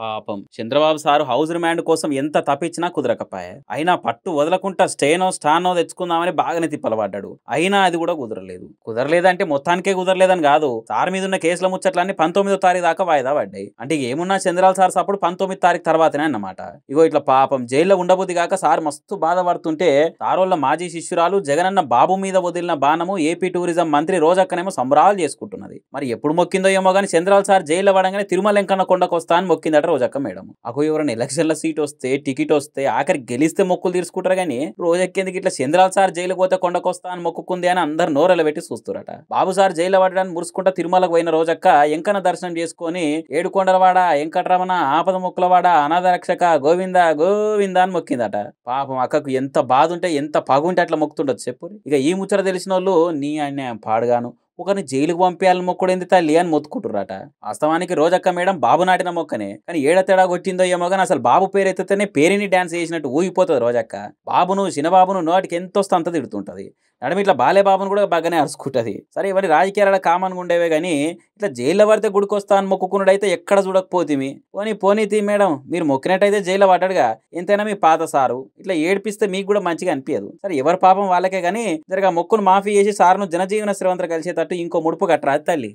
పాపం Chandrababu sir house remand కోసం ఎంత తప్పించినా కుదరకపాయే అయినా పట్టు వదలకుండా స్టేనో స్టానో తెచ్చుకుందామని బాగానే తిప్పలవాడ్డాడు అయినా అది కూడా కుదరలేదు కుదరలేదంటే మొత్తానికే కుదరలేదని కాదు సార్ మీద ఉన్న కేసుల ముచ్చట్లన్నీ పంతొమ్మిదో తారీఖు దాకా వాయిదా పడ్డాయి అంటే ఏమున్నా చంద్రబాబు సార్ సప్పుడు పంతొమ్మిది తారీఖు తర్వాతనే అన్నమాట ఇగో ఇట్లా పాపం జైల్లో ఉండబోద్ది కాక సార్ మస్తు బాధపడుతుంటే సారోళ్ళ మాజీ శిష్యురాలు జగనన్న బాబు మీద వదిలిన బాణము ఏపీ టూరిజం మంత్రి రోజక్కనేమో సంబరాలు చేసుకుంటున్నది మరి ఎప్పుడు మొక్కిందో ఏమో కానీ చంద్రబాబు సార్ జైల్లో పడగానే తిరుమల వెంకన్న కొండకు వస్తా అని మొక్కింది రోజు అక్క మేడం అగో ఎవరైనా ఎలక్షన్ల సీట్ వస్తే టికెట్ వస్తే ఆఖరి గెలిస్తే మొక్కులు తీసుకుంటారు కానీ ఎక్కేందుకు ఇట్లా చంద్రాల సార్ జైలు పోతే కొండకొస్తా అని మొక్కుకుంది అని అందరు నోరెల పెట్టి చూస్తురట బాబు సార్ జైలు పడడానికి మురుసుకుంటా తిరుమలకు పోయిన రోజక్క ఎంకన దర్శనం చేసుకుని ఏడుకొండలవాడ వెంకటరమణ ఆపద మొక్కులవాడ అనాథ రక్షక గోవింద గోవింద అని మొక్కిందట పాపం అక్కకు ఎంత బాధ ఉంటే ఎంత పగుంటే అట్లా మొక్కుతుండొచ్చు చెప్పు ఇక ఈ ముచ్చట తెలిసిన వాళ్ళు నీ అన్యాయం పాడుగాను ఒకరిని జైలుకు పంపేయాలని మొక్కుడేంది తల్లి అని మొత్తుకుంటురట వాస్తవానికి రోజక్క మేడం బాబు నాటిన మొక్కనే కానీ ఏడ తేడా కొట్టిందో ఏమో కానీ అసలు బాబు పేరు ఎత్తితేనే పేరిని డ్యాన్స్ చేసినట్టు ఊగిపోతుంది రోజక్క బాబును చిన్నబాబును నోటికి ఎంతో స్థంత తిడుతుంటది అంటే ఇట్లా బాలేబాబును కూడా బాగానే అరుచుకుంటుంది సరే ఇవన్నీ రాజకీయాల కామన్గా ఉండేవే కానీ ఇట్లా జైల్లో పడితే గుడికొస్తా అని అయితే ఎక్కడ చూడకపోతిమి పోనీ పోనీతి మేడం మీరు మొక్కినట్టయితే జైల్లో పడ్డాడుగా ఎంతైనా మీ పాత సారు ఇట్లా ఏడిపిస్తే మీకు కూడా మంచిగా అనిపించదు సరే ఎవరి పాపం వాళ్ళకే కానీ జరగా మొక్కును మాఫీ చేసి సార్ను జనజీవన శ్రవంతర కలిసేటట్టు ఇంకో ముడుపు కట్టరా తల్లి